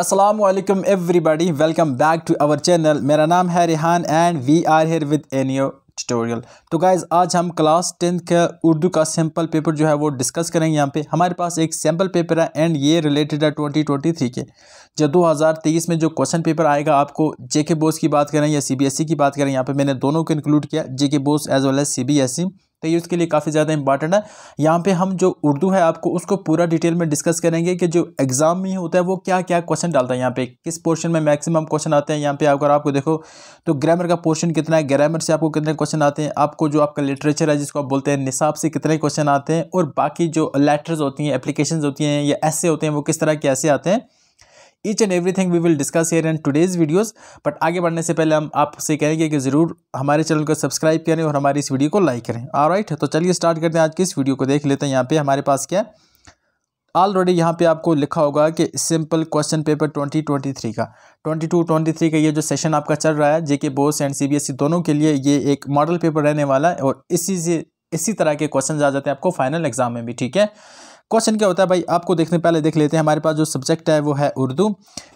Aslam everybody welcome back to our channel मेरा नाम है Rihan and we are here with a new tutorial तो guys आज हम क्लास टेंथ का उर्दू का सैम्पल पेपर जो है वो डिस्कस करेंगे यहाँ पे हमारे पास एक सैम्पल पेपर है एंड ये रिलेटेड है ट्वेंटी ट्वेंटी थ्री के जो दो हज़ार तेईस में जो क्वेश्चन पेपर आएगा आपको जे के बोस की बात करें या सी बी एस ई की बात करें यहाँ पर मैंने दोनों को इंक्लूड किया J K BOSE as well as C B S E तो ये उसके लिए काफ़ी ज़्यादा इंपॉर्टेंट है यहाँ पे हम जो उर्दू है आपको उसको पूरा डिटेल में डिस्कस करेंगे कि जो एग्ज़ाम में होता है वो क्या क्या क्वेश्चन डालता है यहाँ पे किस पोर्शन में मैक्सिमम क्वेश्चन आते हैं यहाँ पे अगर आपको देखो तो ग्रामर का पोर्शन कितना है ग्रामर से आपको कितने क्वेश्चन आते हैं आपको जो आपका लिटरेचर है जिसको आप बोलते हैं निसाब से कितने क्वेश्चन आते हैं और बाकी जो लेटर्स होती हैं एप्लीकेशन होती हैं या ऐसे होते हैं वो किस तरह के ऐसे आते हैं each and every thing we will discuss here and today's videos but आगे बढ़ने से पहले हम आपसे कहेंगे कि ज़रूर हमारे चैनल को सब्सक्राइब करें और हमारी इस वीडियो को लाइक करें और राइट तो चलिए स्टार्ट करते हैं आज की इस वीडियो को देख लेते हैं यहाँ पर हमारे पास क्या ऑलरेडी यहाँ पे आपको लिखा होगा कि सिंपल क्वेश्चन पेपर 2023 का 22 23 का ये जो सेशन आपका चल रहा है जेके बोस एंड सीबीएसई दोनों के लिए ये एक मॉडल पेपर रहने वाला है और इसी से इसी तरह के क्वेश्चन आ जाते हैं आपको फाइनल एग्जाम में भी ठीक है क्वेश्चन क्या होता है भाई आपको देखने पहले देख लेते हैं हमारे पास जो सब्जेक्ट है वो है उर्दू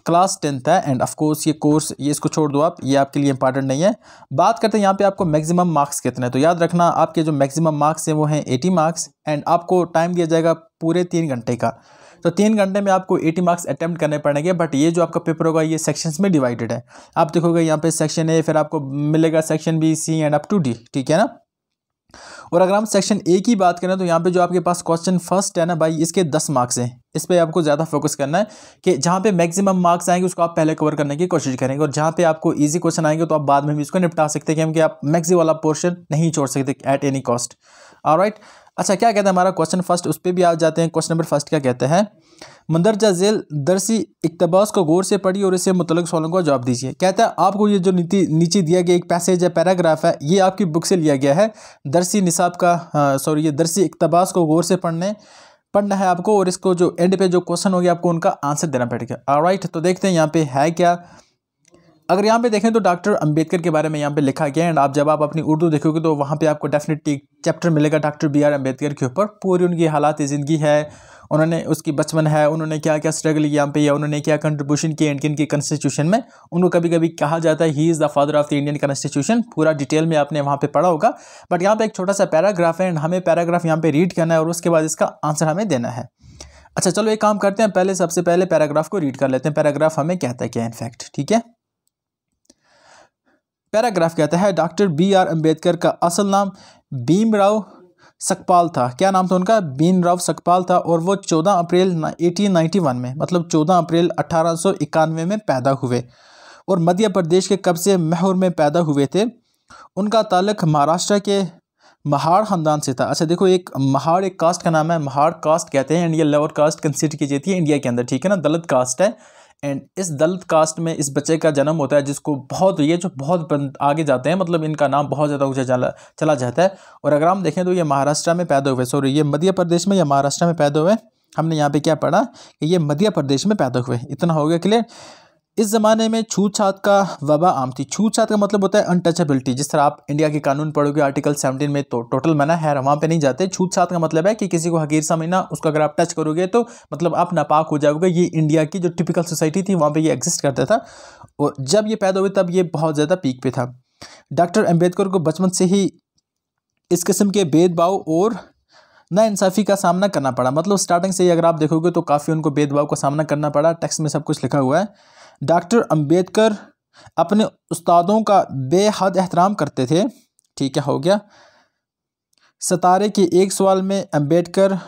क्लास टेंथ है एंड ऑफ कोर्स ये कोर्स ये इसको छोड़ दो आप ये आपके लिए इंपॉर्टेंट नहीं है बात करते हैं यहाँ पे आपको मैक्सिमम मार्क्स कितने तो याद रखना आपके जो मैक्सिमम मार्क्स हैं वो हैं एटी मार्क्स एंड आपको टाइम दिया जाएगा पूरे तीन घंटे का तो तीन घंटे में आपको 80 मार्क्स अटैम्प्ट करने पड़ेंगे बट ये जो आपका पेपर होगा ये सेक्शंस में डिवाइडेड है आप देखोगे यहाँ पे सेक्शन ए फिर आपको मिलेगा section B C and up to D ठीक है ना और अगर हम सेक्शन ए की बात करें तो यहाँ पे जो आपके पास क्वेश्चन फर्स्ट है ना भाई इसके दस मार्क्स हैं इस पर आपको ज़्यादा फोकस करना है कि जहाँ पे मैक्सिमम मार्क्स आएंगे उसको आप पहले कवर करने की कोशिश करेंगे और जहाँ पे आपको इजी क्वेश्चन आएंगे तो आप बाद में भी इसको निपटा सकते हैं क्योंकि आप मैक्सी वाला पोर्शन नहीं छोड़ सकते एट एनी कॉस्ट और राइट अच्छा क्या कहते हैं हमारा क्वेश्चन फर्स्ट उस पर भी आ जाते हैं क्वेश्चन नंबर फर्स्ट क्या कहते हैं मंदरजा झेल दरसी इकतबास को गौर से पढ़िए और इससे मुतलक सवालों का जवाब दीजिए कहता है आपको ये जो नीति नीचे दिया गया एक पैसेज है पैराग्राफ है ये आपकी बुक से लिया गया है दरसी निसाब का सॉरी हाँ, ये दरसी इकतबास को गौर से पढ़ने पढ़ना है आपको और इसको जो एंड पे जो क्वेश्चन हो गया आपको उनका आंसर देना पड़ेगा राइट तो देखते हैं यहाँ पे है क्या अगर यहाँ पे देखें तो डॉक्टर अंबेडकर के बारे में यहाँ पे लिखा गया है एंड आप जब आप अपनी उर्दू देखोगे तो वहाँ पे आपको डेफिनेटली चैप्टर मिलेगा डॉक्टर बी आर अम्बेडकर के ऊपर पूरी उनकी हालात ज़िंदगी है उन्होंने उसकी बचपन है उन्होंने क्या क्या स्ट्रगल किया पे या उन्होंने क्या कंट्रीब्यूशन किया इंडियन के कॉन्स्टिट्यूशन में उनको कभी कभी कहा जाता है he is the father of the Indian constitution पूरा डिटेल में आपने वहाँ पे पढ़ा होगा बट यहाँ पे एक छोटा सा पैराग्राफ है एंड हमें पैराग्राफ यहाँ पे रीड करना है और उसके बाद इसका आंसर हमें देना है अच्छा चलो एक काम करते हैं पहले सबसे पहले पैराग्राफ को रीड कर लेते हैं पैराग्राफ हमें कहता है क्या इनफैक्ट ठीक है पैराग्राफ कहता है डॉक्टर बी आर अम्बेडकर का असल नाम भीम राव सकपाल था क्या नाम था उनका राव सकपाल था और वो 14 अप्रैल 1891 में मतलब 14 अप्रैल अठारह में पैदा हुए और मध्य प्रदेश के कब्जे महूर में पैदा हुए थे उनका ताल्लक महाराष्ट्र के महाड़ ख़ानदान से था अच्छा देखो एक महाड़ एक कास्ट का नाम है महाड़ कास्ट कहते हैं एंड ये लोअर कास्ट कंसिडर की जाती है इंडिया के अंदर ठीक है ना दलित कास्ट है एंड इस दलित कास्ट में इस बच्चे का जन्म होता है जिसको बहुत ये जो बहुत आगे जाते हैं मतलब इनका नाम बहुत ज़्यादा ऊँचा चला चला जाता है और अगर हम देखें तो ये महाराष्ट्र में पैदा हुए सॉरी ये मध्य प्रदेश में या महाराष्ट्र में पैदा हुए हमने यहाँ पे क्या पढ़ा कि ये मध्य प्रदेश में पैदा हुए इतना हो गया क्लियर इस ज़माने में छात का वबा आम थी छात का मतलब होता है अनटचेबिलिटी जिस तरह आप इंडिया के कानून पढ़ोगे आर्टिकल 17 में तो टोटल मना है वहाँ पे नहीं जाते छात का मतलब है कि किसी को हकीर समझना उसको अगर आप टच करोगे तो मतलब आप नापाक हो जाओगे ये इंडिया की जो टिपिकल सोसाइटी थी वहाँ पर ये एग्जिस्ट करता था और जब ये पैदा हुए तब ये बहुत ज़्यादा पीक पे था डॉक्टर अम्बेडकर को बचपन से ही इस किस्म के भेदभाव और ना इंसाफ़ी का सामना करना पड़ा मतलब स्टार्टिंग से ही अगर आप देखोगे तो काफ़ी उनको भेदभाव का सामना करना पड़ा टेक्स्ट में सब कुछ लिखा हुआ है डॉक्टर अंबेडकर अपने उस्तादों का बेहद एहतराम करते थे ठीक है हो गया सतारे के एक सवाल में अंबेडकर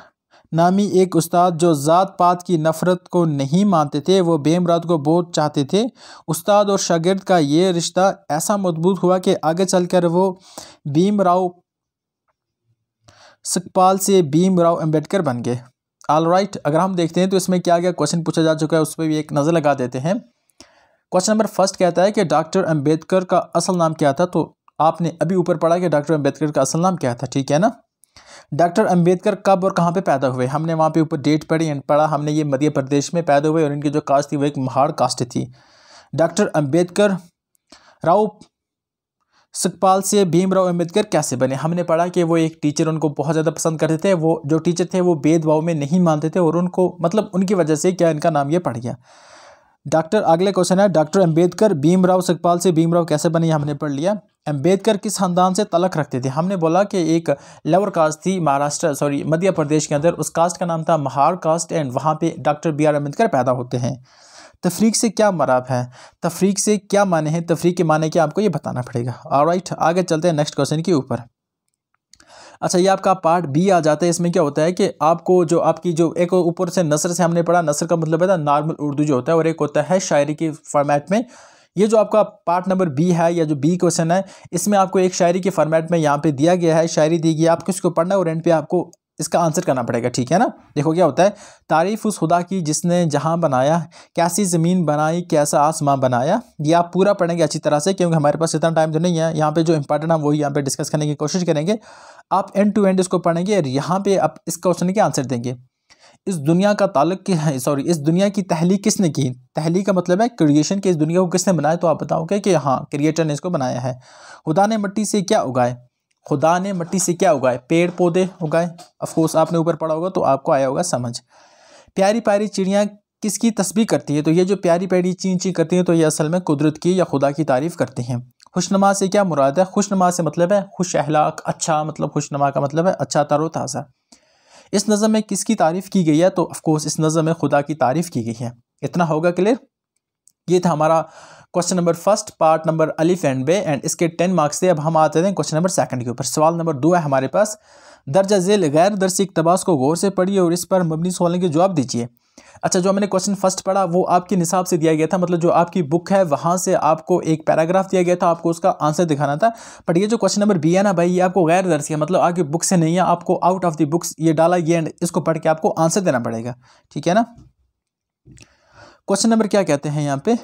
नामी एक उस्ताद जो ज़ात पात की नफ़रत को नहीं मानते थे वो बेमराद को बहुत चाहते थे उस्ताद और शागिर्द का ये रिश्ता ऐसा मजबूत हुआ कि आगे चलकर वो भीमराव सकपाल से भीमराव अंबेडकर बन गए ऑल राइट अगर हम देखते हैं तो इसमें क्या क्या क्वेश्चन पूछा जा चुका है उस पर भी एक नज़र लगा देते हैं क्वेश्चन नंबर फर्स्ट कहता है कि डॉक्टर अंबेडकर का असल नाम क्या था तो आपने अभी ऊपर पढ़ा कि डॉक्टर अंबेडकर का असल नाम क्या था ठीक है ना डॉक्टर अंबेडकर कब और कहाँ पे पैदा हुए हमने वहाँ पे ऊपर डेट पढ़ी एंड पढ़ा हमने ये मध्य प्रदेश में पैदा हुए और इनकी जो कास्ट थी वो एक महाड़ कास्ट थी डॉक्टर अम्बेडकर राव सुखपाल से भीमराव अम्बेडकर कैसे बने हमने पढ़ा कि वो एक टीचर उनको बहुत ज़्यादा पसंद करते थे वो जो टीचर थे वो भेदभाव में नहीं मानते थे और उनको मतलब उनकी वजह से क्या इनका नाम ये पढ़ गया डॉक्टर अगले क्वेश्चन है डॉक्टर अम्बेडकर भीमराव सकपाल से भीमराव कैसे बने हमने पढ़ लिया अम्बेडकर किस खानदान से तलक रखते थे हमने बोला कि एक लेवर कास्ट थी महाराष्ट्र सॉरी मध्य प्रदेश के अंदर उस कास्ट का नाम था महार कास्ट एंड वहाँ पे डॉक्टर बी आर अम्बेडकर पैदा होते हैं तफरीक से क्या मराब है तफरीक से क्या माने हैं तफरीक के माने क्या आपको ये बताना पड़ेगा और आगे चलते हैं नेक्स्ट क्वेश्चन के ऊपर अच्छा ये आपका पार्ट बी आ जाता है इसमें क्या होता है कि आपको जो आपकी जो एक ऊपर से नसर से हमने पढ़ा नसर का मतलब है नॉर्मल उर्दू जो होता है और एक होता है शायरी के फॉर्मेट में ये जो आपका पार्ट नंबर बी है या जो बी क्वेश्चन है इसमें आपको एक शायरी के फॉर्मेट में यहाँ पे दिया गया है शायरी दी गई है आपको इसको पढ़ना और एंड पे आपको इसका आंसर करना पड़ेगा ठीक है ना देखो क्या होता है तारीफ़ उस खुदा की जिसने जहाँ बनाया कैसी ज़मीन बनाई कैसा आसमां बनाया ये आप पूरा पढ़ेंगे अच्छी तरह से क्योंकि हमारे पास इतना टाइम तो नहीं है यहाँ पे जो इंपॉर्टेंट है वही यहाँ पे डिस्कस करने की कोशिश करेंगे आप एंड टू एंड इसको पढ़ेंगे और यहाँ पर आप इस क्वेश्चन के आंसर देंगे इस दुनिया का ताल्लुक सॉरी इस दुनिया की तहली किसने की तहली का मतलब है क्रिएशन के इस दुनिया को किसने बनाया तो आप बताओगे कि हाँ क्रिएटर ने इसको बनाया है खुदा ने मट्टी से क्या उगाए खुदा ने मट्टी से क्या उगाए पेड़ पौधे उगाए ऑफकोर्स आपने ऊपर पढ़ा होगा तो आपको आया होगा समझ प्यारी प्यारी चिड़ियाँ किसकी तस्वीर करती है तो ये जो प्यारी प्यारी चीं चीं करती हैं तो ये असल में कुदरत की या खुदा की तारीफ़ करती हैं खुशनुमा से क्या मुराद है खुशनुमा से मतलब है खुश अहलाक अच्छा मतलब खुशनुमा का मतलब है अच्छा तरो ताज़ा इस नज़म में किसकी तारीफ़ की गई है तो अफकोर्स इस नज़म में खुदा की तारीफ़ की गई है इतना होगा क्लियर ये था हमारा question number first part number and B and इसके टेन मार्क्स थे अब हम आते हैं क्वेश्चन नंबर सेकंड के ऊपर सवाल नंबर दो है हमारे पास दर्जा झेल गैर दर्शी इकतबास को गौर से पढ़िए और इस पर मबनी सवालों के जवाब दीजिए अच्छा जो मैंने क्वेश्चन फर्स्ट पढ़ा वो आपके निसाब से दिया गया था मतलब जो आपकी बुक है वहाँ से आपको एक पैराग्राफ दिया गया था आपको उसका आंसर दिखाना था बट ये जो क्वेश्चन नंबर बी है ना भाई ये आपको गैर दर्शी है मतलब आपकी बुक से नहीं है आपको आउट ऑफ द बुक्स ये डाला ये एंड इसको पढ़ के आपको आंसर देना पड़ेगा ठीक है ना क्वेश्चन नंबर क्या कहते हैं यहाँ पे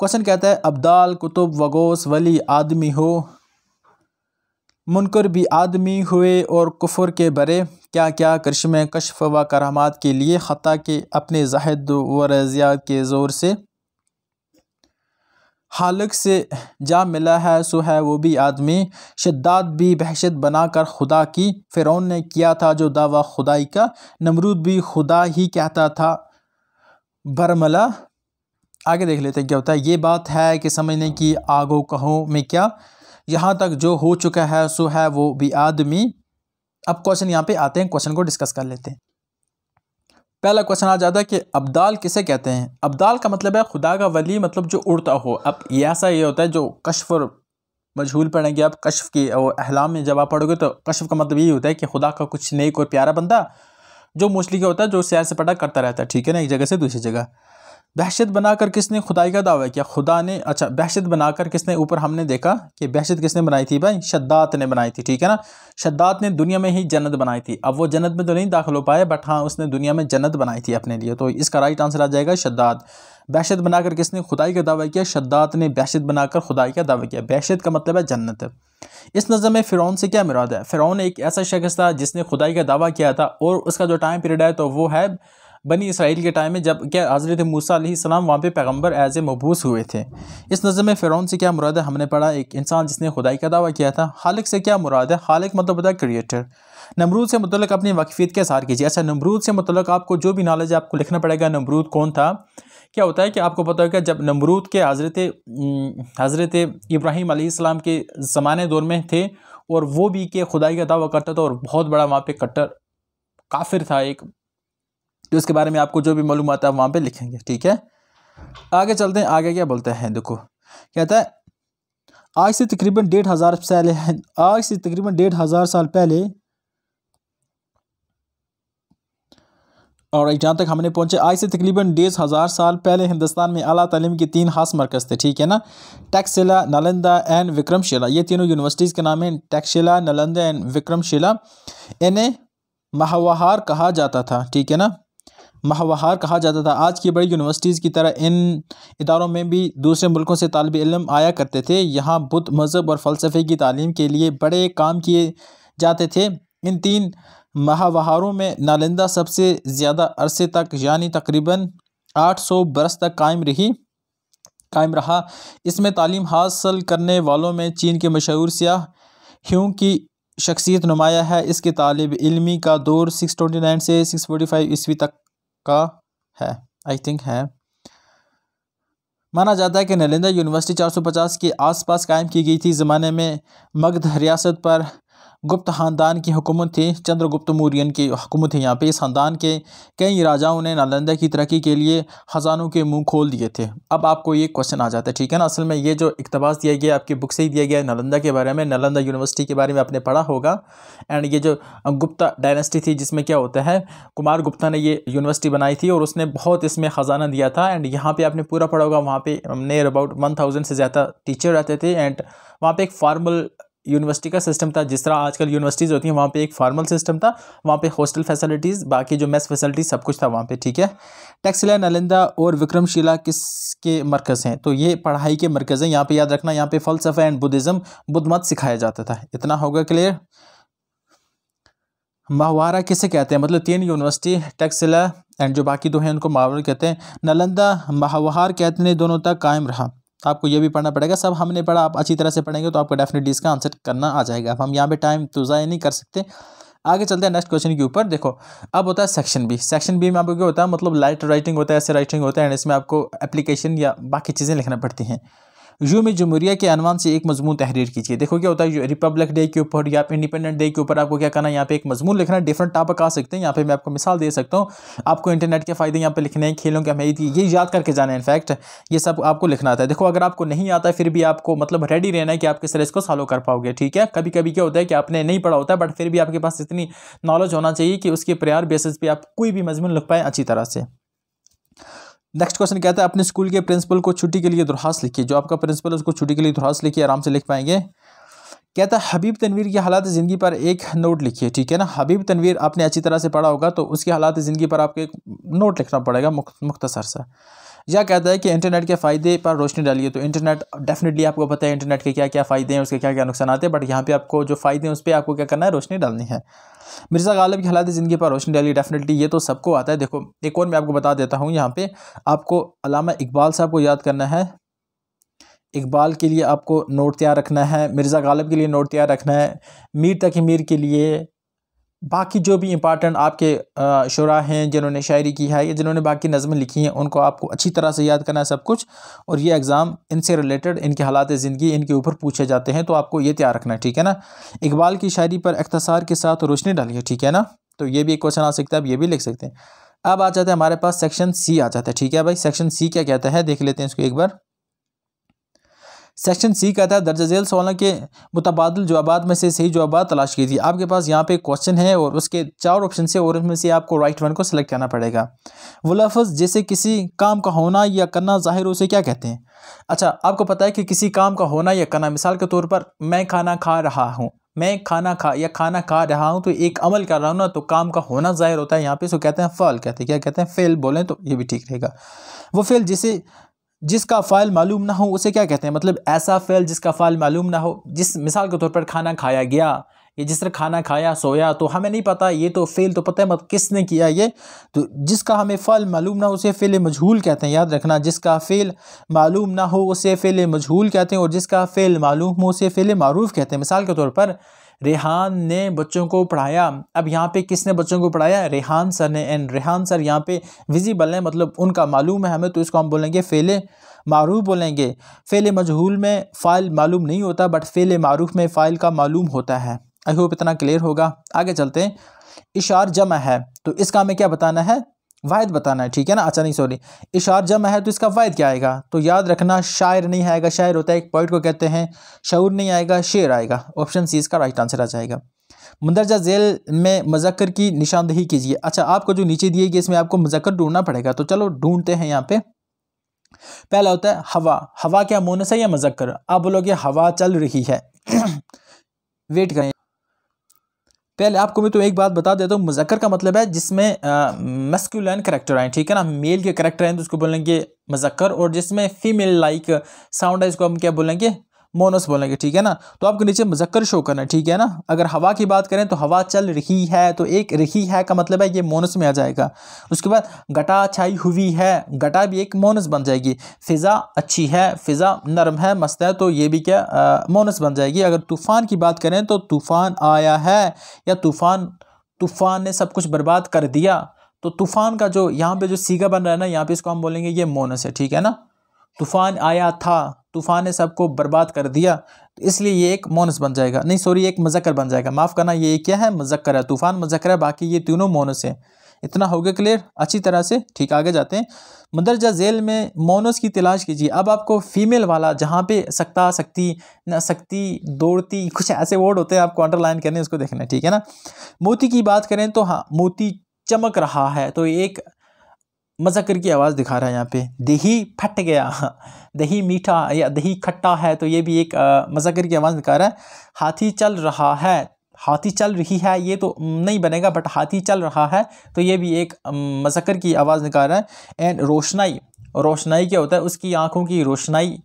क्वेश्चन कहता है अब्दाल कुतुब वगोस वली आदमी हो मुनकर भी आदमी हुए और कुफर के बरे क्या क्या करशम कशफ व करामात के लिए ख़ता के अपने जाहद व रजियात के ज़ोर से हालक से जा मिला है सो है वो भी आदमी शद्दात भी बहशत बनाकर खुदा की फ़िरौन ने किया था जो दावा खुदाई का नमरूद भी खुदा ही कहता था बरमला आगे देख लेते हैं क्या होता है ये बात है कि समझने की आगो कहो में क्या यहाँ तक जो हो चुका है सो है वो भी आदमी अब क्वेश्चन यहाँ पे आते हैं क्वेश्चन को डिस्कस कर लेते हैं पहला क्वेश्चन आ जाता है कि अब्दाल किसे कहते हैं अब्दाल का मतलब है खुदा का वली मतलब जो उड़ता हो अब ये ऐसा ये होता है जो कशफ और मजहूल पढ़ेंगे आप कशफ की और अहलाम में जब आप पढ़ोगे तो कशफ का मतलब यही होता है कि खुदा का कुछ नेक और प्यारा बंदा जो मोस्टली क्या होता है जो सैर से पटा करता रहता है ठीक है ना एक जगह से दूसरी जगह बहशत बनाकर किसने खुदाई का दावा किया खुदा ने अच्छा बहशत बनाकर किसने ऊपर हमने देखा कि बहशत किसने बनाई थी भाई शद्दात ने बनाई थी ठीक है ना शद्दात ने दुनिया में ही जन्नत बनाई थी अब वो जन्नत में तो नहीं दाखिल हो पाए बट हाँ उसने दुनिया में जन्नत बनाई थी अपने लिए तो इसका राइट आंसर आ जाएगा शद्दात बहशत बनाकर किसने खुदाई का दावा किया शद्दात ने बहशत बनाकर खुदाई का दावा किया बहशत का मतलब है जन्नत इस नज़र में फ़िरौन से क्या मुराद है फ़िरौन एक ऐसा शख्स था जिसने खुदाई का दावा किया था और उसका जो टाइम पीरियड है तो वो है बनी इसराइल के टाइम में जब क्या हज़रत मूसा सलाम वहाँ पे पैगंबर एज ए मबूस हुए थे इस नज़र में फ़िरौन से क्या मुराद है हमने पढ़ा एक इंसान जिसने खुदाई का दावा किया था खालिक से क्या मुराद है खालिक मतलब होता क्रिएटर नमरूद से मतलब अपनी वकफीत का इजहार कीजिए अच्छा नमरूद से मतलब आपको जो भी नॉलेज आपको लिखना पड़ेगा नमरूद कौन था क्या होता है कि आपको पता होगा जब नमरूद के हज़रत हज़रत इब्राहिम आसमाम के ज़माने दौर में थे और वो भी के खुदाई का दावा करता था और बहुत बड़ा वहाँ पे कट्टर काफिर था एक तो इसके बारे में आपको जो भी मालूम आता है वहाँ पर लिखेंगे ठीक है आगे चलते हैं आगे क्या बोलते हैं देखो कहता है आज से तकरीबन डेढ़ हज़ार पहले आज से तकरीबन डेढ़ हज़ार साल पहले और जहाँ तक हमने पहुँचे आज से तकरीबन डेढ़ हज़ार साल पहले हिंदुस्तान में अला तलीम के तीन खास मरकज़ थे ठीक है ना टैक्सिला नालंदा एंड विक्रमशिला ये तीनों यूनिवर्सिटीज़ के नाम हैं टैक्सिला नालंदा एंड विक्रमशिला इन्हें माहवाहार कहा जाता था ठीक है ना माहवाहार कहा जाता था आज की बड़ी यूनिवर्सिटीज़ की तरह इन इदारों में भी दूसरे मुल्कों से तालब इलम आया करते थे यहाँ बुद्ध मज़हब और फ़लसफ़े की तालीम के लिए बड़े काम किए जाते थे इन तीन माहवाहारों में नालंदा सबसे ज़्यादा अरसे तक यानी तकरीबन आठ सौ बरस तक कायम रही कायम रहा इसमें तालीम हासिल करने वालों में चीन के मशहूर सियाह ह्यूं की शख्सियत नुमाया है इसके तालब इलमी का दौर सिक्स ट्वेंटी नाइन से सिक्स फोर्टी फाइव ईस्वी तक का है आई थिंक है माना जाता है कि नालंदा यूनिवर्सिटी 450 के आसपास कायम की गई थी ज़माने में मगध रियासत पर गुप्त ख़ानदान की हुकूमत थी चंद्रगुप्त मौर्यन की हुकूमत थी यहाँ पे इस ख़ानदान के कई राजाओं ने नालंदा की तरक्की के लिए ख़जानों के मुंह खोल दिए थे अब आपको ये क्वेश्चन आ जाता है ठीक है ना असल में ये जो इकतबास दिया गया आपकी बुक से ही दिया गया है नालंदा के बारे में नालंदा यूनिवर्सिटी के बारे में आपने पढ़ा होगा एंड ये जो गुप्ता डायनेस्टी थी जिसमें क्या होता है कुमार गुप्ता ने ये यूनिवर्सिटी बनाई थी और उसने बहुत इसमें ख़जाना दिया था एंड यहाँ पर आपने पूरा पढ़ा होगा वहाँ पर नियर अबाउट वन थाउजेंड से ज़्यादा टीचर रहते थे एंड वहाँ पर एक फार्मल यूनिवर्सिटी का सिस्टम था जिस तरह आजकल यूनिवर्सिटीज़ होती हैं वहाँ पे एक फॉर्मल सिस्टम था वहाँ पे हॉस्टल फैसिलिटीज़ बाकी जो मेस फैसिलिटीज़ सब कुछ था वहाँ पे ठीक है टैक्सिला नालंदा और विक्रमशिला किसके मरकज़ हैं तो ये पढ़ाई के मरकज़ हैं यहाँ पर याद रखना यहाँ पर फ़लसफ़ा एंड बुद्धिज़म बुद्ध मत सिखाया जाता था इतना होगा क्लियर माहवारा किसे कहते हैं मतलब तीन यूनिवर्सिटी टैक्सिला एंड जो बाकी दो हैं उनको माहवारा कहते हैं नालंदा माहवार कहते हैं दोनों तक कायम रहा तो आपको ये भी पढ़ना पड़ेगा सब हमने पढ़ा आप अच्छी तरह से पढ़ेंगे तो आपको डेफिनेटली इसका आंसर करना आ जाएगा अब हम यहाँ पे टाइम तो ज़ाया नहीं कर सकते आगे चलते हैं नेक्स्ट क्वेश्चन के ऊपर देखो अब होता है सेक्शन बी सेक्शन बी में आपको क्या होता है मतलब लाइट राइटिंग होता है ऐसे राइटिंग होता है एंड इसमें आपको एप्लीकेशन या बाकी चीज़ें लिखना पड़ती हैं में जमहूरिया के अनवान से एक मजमून तहरीर कीजिए देखो क्या होता है रिपब्लिक डे के ऊपर या इंडिपेंडेंट डे के ऊपर आपको क्या करना है यहाँ पे एक मजमून लिखना है डिफरेंट टॉपिक आ सकते हैं यहाँ पे मैं आपको मिसाल दे सकता हूँ आपको इंटरनेट के फायदे यहाँ पे लिखने हैं खेलों के हमें ये याद करके जाना है इनफैक्ट ये सब आपको लिखना आता है देखो अगर आपको नहीं आता फिर भी आपको मतलब रेडी रहना है कि आप किस तरह इसको सॉलो कर पाओगे ठीक है कभी कभी क्या होता है कि आपने नहीं पढ़ा होता बट फिर भी आपके पास इतनी नॉलेज होना चाहिए कि उसके प्रयार बेसिस पर आप कोई भी मजमून लिख पाए अच्छी तरह से नेक्स्ट क्वेश्चन कहता है अपने स्कूल के प्रिंसिपल को छुट्टी के लिए दुरहास लिखिए जो आपका प्रिंसिपल है उसको छुट्टी के लिए दुरहास लिखिए आराम से लिख पाएंगे कहता है हबीब तनवीर की हालात ज़िंदगी पर एक नोट लिखिए ठीक है ना हबीब तनवीर आपने अच्छी तरह से पढ़ा होगा तो उसके हालात ज़िंदगी पर आपको एक नोट लिखना पड़ेगा मुख्तसर सा या कहता है कि इंटरनेट के फ़ायदे पर रोशनी डालिए तो इंटरनेट डेफिनेटली आपको पता है इंटरनेट के क्या क्या फ़ायदे हैं उसके क्या क्या नुकसान आते हैं बट यहाँ पे आपको जो फ़ायदे हैं उस पर आपको क्या करना है रोशनी डालनी है मिर्ज़ा गालिब की हालात ज़िंदगी पर रोशनी डाली डेफिनेटली ये तो सबको आता है देखो एक और मैं आपको बता देता हूँ यहाँ पर आपको अलामा इकबाल साहब को याद करना है इकबाल के लिए आपको नोट तैयार रखना है मिर्ज़ा गालिब के लिए नोट तैयार रखना है मीर तक मीर के लिए बाकी जो भी इम्पॉर्टेंट आपके शुरा हैं जिन्होंने शायरी की है या जिन्होंने बाकी नज़में लिखी हैं उनको आपको अच्छी तरह से याद करना है सब कुछ और ये एग्ज़ाम इनसे रिलेटेड इनके हालात ज़िंदगी इनके ऊपर पूछे जाते हैं तो आपको ये तैयार रखना है ठीक है ना इकबाल की शायरी पर अख्तसार के साथ रोशनी डालिए ठीक है ना तो ये भी एक क्वेश्चन आ सकता है आप ये भी लिख सकते हैं अब आ जाता है हमारे पास सेक्शन सी आ जाता है ठीक है भाई सेक्शन सी क्या कहता है देख लेते हैं इसको एक बार सेक्शन सी का था दर्ज झेल सवालों के मुतबाद जवाब में से सही जवाब तलाश कीजिए आपके पास यहाँ पे क्वेश्चन है और उसके चार ऑप्शन से और उसमें से आपको राइट वन को सिलेक्ट करना पड़ेगा वो लफज जैसे किसी काम का होना या करना ज़ाहिर उसे क्या कहते हैं अच्छा आपको पता है कि किसी काम का होना या करना मिसाल के तौर पर मैं खाना खा रहा हूँ मैं खाना खा या खाना खा रहा हूँ तो एक अमल कर रहा हूँ ना तो काम का होना ज़ाहिर होता है यहाँ पे सो कहते हैं फ़ल कहते हैं क्या कहते हैं फेल बोलें तो ये भी ठीक रहेगा वो फेल जिसे जिसका फ़ाइल मालूम ना हो उसे क्या कहते हैं मतलब ऐसा फ़ेल जिसका फ़ाइल मालूम ना हो जिस मिसाल के तौर पर खाना खाया गया ये जिस तरह खाना खाया सोया तो हमें नहीं पता ये तो फ़ेल तो पता है मत किसने किया ये तो जिसका हमें फ़ल मालूम ना हो उसे फ़ेल मजहूल कहते हैं याद रखना जिसका फ़ेल मालूम ना हो उसे फ़ेल मजहूल कहते हैं और जिसका फ़ेल मालूम हो उसे फ़ेल मारूफ कहते हैं मिसाल के तौर पर रेहान ने बच्चों को पढ़ाया अब यहाँ पे किसने बच्चों को पढ़ाया रेहान सर ने एंड रेहान सर यहाँ पे विजिबल है मतलब उनका मालूम है हमें तो इसको हम बोलेंगे फेले मारूफ बोलेंगे फेल मजहूल में फ़ाइल मालूम नहीं होता बट फेल मारूफ में फ़ाइल का मालूम होता है आई होप इतना क्लियर होगा आगे चलते हैं इशार जमा है तो इसका हमें क्या बताना है वायद बताना है ठीक है ना अच्छा नहीं सॉरी इशार जम है तो इसका वायद क्या आएगा तो याद रखना शायर नहीं आएगा शायर होता है एक पॉइंट को कहते हैं शूर नहीं आएगा शेर आएगा ऑप्शन सी इसका राइट आंसर आ जाएगा मंदरजा जेल में मजक्कर की निशानदही कीजिए अच्छा आपको जो नीचे दिए गए इसमें आपको मजक्र ढूंढना पड़ेगा तो चलो ढूंढते हैं यहाँ पे पहला होता है हवा हवा क्या मोनस है या मजक्कर आप बोलोगे हवा चल रही है वेट करें पहले आपको मैं तो एक बात बता देता हूँ मुजक्कर का मतलब है जिसमें मस्कुलन करेक्टर आए ठीक है ना मेल के करेक्टर हैं तो उसको बोलेंगे मुजक्कर और जिसमें फीमेल लाइक साउंड है इसको हम क्या बोलेंगे मोनस बोलेंगे ठीक है ना तो आपको नीचे मुजक्कर शो करना है ठीक है ना अगर हवा की बात करें तो हवा चल रही है तो एक रही है का मतलब है ये मोनस में आ जाएगा उसके बाद गटा छाई हुई है गटा भी एक मोनस बन जाएगी फ़िज़ा अच्छी है फ़िज़ा नरम है मस्त है तो ये भी क्या आ, मोनस बन जाएगी अगर तूफ़ान की बात करें तो तूफ़ान आया है या तूफ़ान तूफ़ान ने सब कुछ बर्बाद कर दिया तो तूफ़ान का जो यहाँ पे जो सीगा बन रहा है ना यहाँ पे इसको हम बोलेंगे ये मोनस है ठीक है ना तूफ़ान आया था तूफान ने सबको बर्बाद कर दिया तो इसलिए ये एक मोनस बन जाएगा नहीं सॉरी एक मजक्कर बन जाएगा माफ़ करना ये क्या है मजक्कर है तूफान मजक्कर है बाकी ये तीनों मोनस हैं इतना हो गया क्लियर अच्छी तरह से ठीक आगे जाते हैं मंदरजा जेल में मोनस की तलाश कीजिए अब आपको फीमेल वाला जहाँ पे सकता सकती न सकती दौड़ती कुछ ऐसे वर्ड होते हैं आपको अंडरलाइन करने उसको देखना ठीक है ना मोती की बात करें तो हाँ मोती चमक रहा है तो एक मज़ा करके आवाज़ दिखा रहा है यहाँ पे दही फट गया दही मीठा या दही खट्टा है तो ये भी एक मज़ा करके आवाज़ दिखा रहा है हाथी चल रहा है हाथी चल रही है ये तो नहीं बनेगा बट हाथी चल रहा है तो ये भी एक मजकर की आवाज़ निकाल रहा है एंड रोशनाई रोशनाई क्या होता है उसकी आँखों की रोशनाई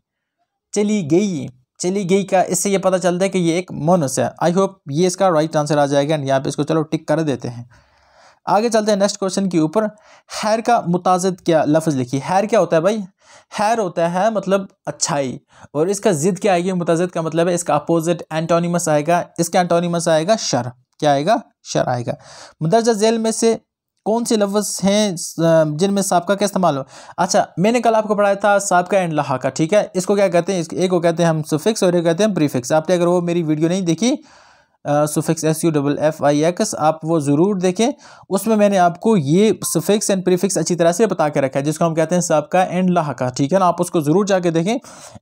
चली गई चली गई का इससे ये पता चलता है कि ये एक मोनस है आई होप ये इसका राइट आंसर आ जाएगा एंड यहाँ पे इसको चलो टिक कर देते हैं आगे चलते हैं नेक्स्ट क्वेश्चन के ऊपर हैर का मुताजद क्या लफ्ज़ लिखिए हैर क्या होता है भाई हैर होता है मतलब अच्छाई और इसका ज़िद क्या आएगी मुताजद का मतलब है इसका अपोजिट एंटोनीमस आएगा इसका एंटोनीमस आएगा शर क्या आएगा शर आएगा मुंदरजा जेल में से कौन से लफ्ज़ हैं जिनमें सबका क्या इस्तेमाल हो अच्छा मैंने कल आपको पढ़ाया था सबका एंड लहा का ठीक है इसको क्या कहते हैं एक को कहते हैं हम सुफिक्स और एक कहते हैं प्रीफिक्स आपने अगर वो मेरी वीडियो नहीं देखी suffix S U double F I X आप वो ज़रूर देखें उसमें मैंने आपको ये सुफिक्स एंड प्रीफिक्स अच्छी तरह से बता के रखा है जिसको हम कहते हैं सबका एंड लाह का ठीक है ना आप उसको ज़रूर जाके देखें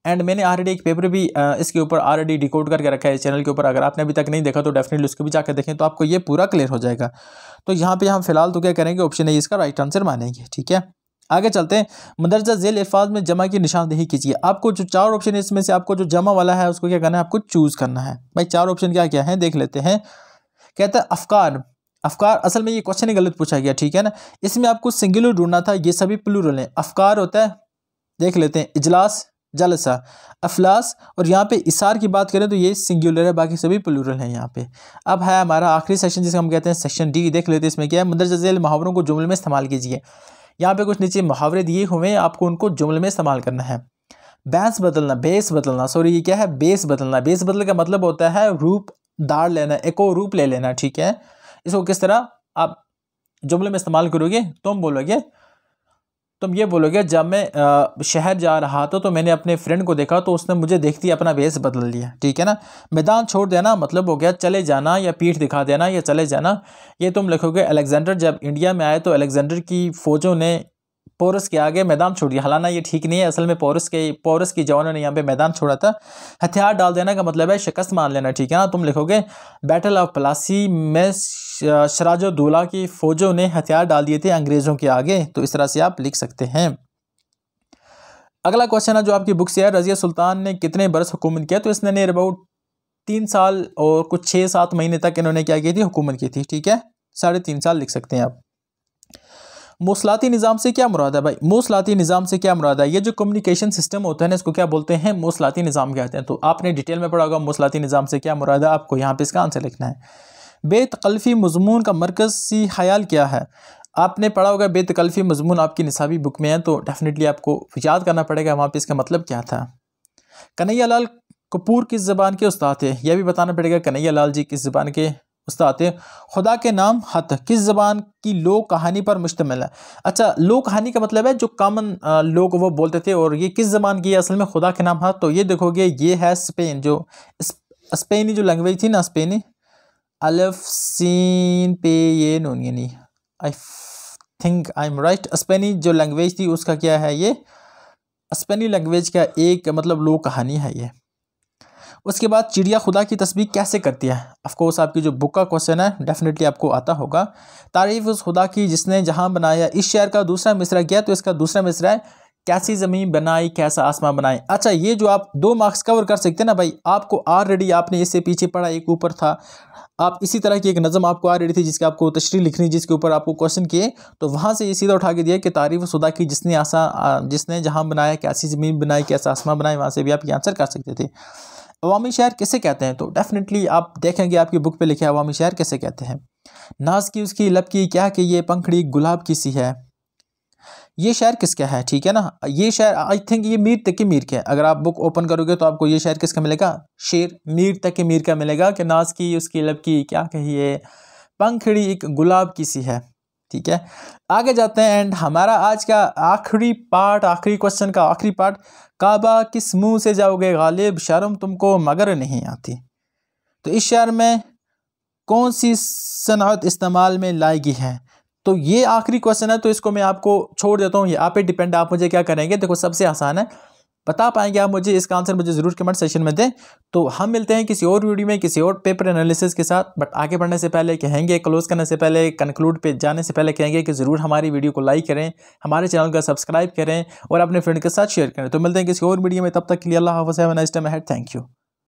एंड मैंने ऑलरेडी एक पेपर भी इसके ऊपर ऑलरेडी डिकोड करके रखा है इस चैनल के ऊपर अगर आपने अभी तक नहीं देखा तो डेफिनेटली उसको भी जाकर देखें तो आपको ये पूरा क्लियर हो जाएगा तो यहाँ पर हम फिलहाल तो क्या करेंगे ऑप्शन है इसका राइट आंसर मानेंगे ठीक है आगे चलते हैं मदरजा जेल अल्फाज में जमा की निशानदेही कीजिए आपको जो चार ऑप्शन है इसमें से आपको जो जमा वाला है उसको क्या करना है आपको चूज़ करना है भाई चार ऑप्शन क्या क्या है देख लेते हैं कहता है अफकार अफकार असल में ये क्वेश्चन ही गलत पूछा गया ठीक है ना इसमें आपको सिंगुलर ढूंढना था ये सभी प्लूरल हैं अफकार होता है देख लेते हैं इजलास जलसा अफलास और यहाँ पे इसार की बात करें तो ये सिंगुलर है बाकी सभी प्लूरल हैं यहाँ पे अब है हमारा आखिरी सेक्शन जिसे हम कहते हैं सेक्शन डी देख लेते हैं इसमें क्या है मदरजा जेल मुहावरों को जुमले में इस्तेमाल कीजिए यहाँ पे कुछ नीचे मुहावरे दिए हुए हैं आपको उनको जुमले में इस्तेमाल करना है बैंस बदलना बेस बदलना सॉरी ये क्या है बेस बदलना बेस बदल का मतलब होता है रूप दार लेना एको रूप ले लेना ठीक है इसको किस तरह आप जुमले में इस्तेमाल करोगे तुम बोलोगे तुम ये बोलोगे जब मैं शहर जा रहा था तो मैंने अपने फ्रेंड को देखा तो उसने मुझे देखते ही अपना वेश बदल लिया ठीक है ना मैदान छोड़ देना मतलब हो गया चले जाना या पीठ दिखा देना या चले जाना ये तुम लिखोगे अलेक्जेंडर जब इंडिया में आए तो अलेक्जेंडर की फ़ौजों ने पोरस के आगे मैदान छोड़ दिया हालांकि ये ठीक नहीं है असल में पोरस के पोरस के जवानों ने यहाँ पे मैदान छोड़ा था हथियार डाल देना का मतलब है शिकस्त मान लेना ठीक है ना तुम लिखोगे बैटल ऑफ पलासी में शराजोदौला की फ़ौजों ने हथियार डाल दिए थे अंग्रेज़ों के आगे तो इस तरह से आप लिख सकते हैं अगला क्वेश्चन है जो आपकी बुक से है रज़िया सुल्तान ने कितने बरस हुकूमत किया तो इसने नियर अबाउट तीन साल और कुछ छः सात महीने तक इन्होंने क्या की थी हुकूमत की थी ठीक है साढ़े तीन साल लिख सकते हैं आप मौसलाती निज़ाम से क्या मुराद है भाई मौसलाती निज़ाम से क्या मुराद है ये जो कम्युनिकेशन सिस्टम होता है ना इसको क्या बोलते हैं मौसलाती निज़ाम कहते हैं तो आपने डिटेल में पढ़ा होगा मौसलाती निज़ाम से क्या मुराद है आपको यहाँ पर इसका आंसर लिखना है बेतकल्फ़ी मजमून का मरकज़ी ख्याल क्या है आपने पढ़ा होगा बेतकल्फ़ी मजमून आपकी निसाबी बुक में है तो डेफ़िनेटली आपको याद करना पड़ेगा वहाँ पर इसका मतलब क्या था कन्हैया लाल कपूर किस ज़बान के उस्ताद थे यह भी बताना पड़ेगा कन्हैया लाल जी किस ज़बान के उस्ताद खुदा के नाम हत किस ज़बान की लो कहानी पर मुश्तमिल है अच्छा लो कहानी का मतलब है जो कॉमन लोग वो बोलते थे और ये किस ज़बान की है असल में खुदा के नाम हत तो ये देखोगे ये है स्पेन जो स्पेनी जो लैंग्वेज थी ना स्पेनी अलफ सीन पे ये नून ये नहीं I think I am right स्पेनी जो लैंग्वेज थी उसका क्या है ये स्पेनी लैंग्वेज का एक मतलब लो कहानी है ये उसके बाद चिड़िया खुदा की तस्वीर कैसे करती है अफकोर्स आपकी जो बुक का क्वेश्चन है डेफिनेटली आपको आता होगा तारीफ उस खुदा की जिसने जहाँ बनाया इस शहर का दूसरा मिसरा किया तो इसका दूसरा मिसरा है कैसी ज़मीन बनाई कैसा आसमान बनाए अच्छा ये जो आप दो मार्क्स कवर कर सकते हैं ना भाई आपको ऑलरेडी आपने इससे पीछे पढ़ा एक ऊपर था आप इसी तरह की एक नज़म आपको आ रही थी जिसकी आपको तशरी लिखनी जिसके ऊपर आपको क्वेश्चन किए तो वहाँ से ये सीधा उठा के दिया कि तारीफ सुधा की जिसने आसा जिसने जहाँ बनाया कैसी ज़मीन बनाई कैसा आसमान बनाए वहाँ से भी आप ये आंसर कर सकते थे अवामी शहर किसे कहते हैं तो डेफिनेटली आप देखेंगे आपकी बुक पे लिखे अवामी शहर कैसे कहते हैं नाज की उसकी लब की क्या कि ये पंखड़ी गुलाब की सी है ये शहर किसका है ठीक है ना ये शहर आई थिंक ये मीर तक मीर के है अगर आप बुक ओपन करोगे तो आपको ये शहर किसका मिलेगा शेर मीर तक मीर का मिलेगा कि नाज की उसकी लब की क्या कहिए पंखड़ी एक गुलाब की सी है ठीक है आगे जाते हैं एंड हमारा आज का आखिरी पार्ट आखिरी क्वेश्चन का आखिरी पार्ट काबा किस मुंह से जाओगे गालिब शर्म तुमको मगर नहीं आती तो इस शहर में कौन सी सनात इस्तेमाल में लाएगी है तो ये आखिरी क्वेश्चन है तो इसको मैं आपको छोड़ देता हूँ ये आप पे डिपेंड आप मुझे क्या करेंगे देखो सबसे आसान है बता पाएंगे आप मुझे इसका आंसर मुझे ज़रूर कमेंट सेशन में दें तो हम मिलते हैं किसी और वीडियो में किसी और पेपर एनालिसिस के साथ बट आगे बढ़ने से पहले कहेंगे क्लोज करने से पहले कंक्लूड पे जाने से पहले कहेंगे कि ज़रूर हमारी वीडियो को लाइक करें हमारे चैनल को सब्सक्राइब करें और अपने फ्रेंड के साथ शेयर करें तो मिलते हैं किसी और वीडियो में तब तक के लिए अल्लाह हाफ have nice time had thank you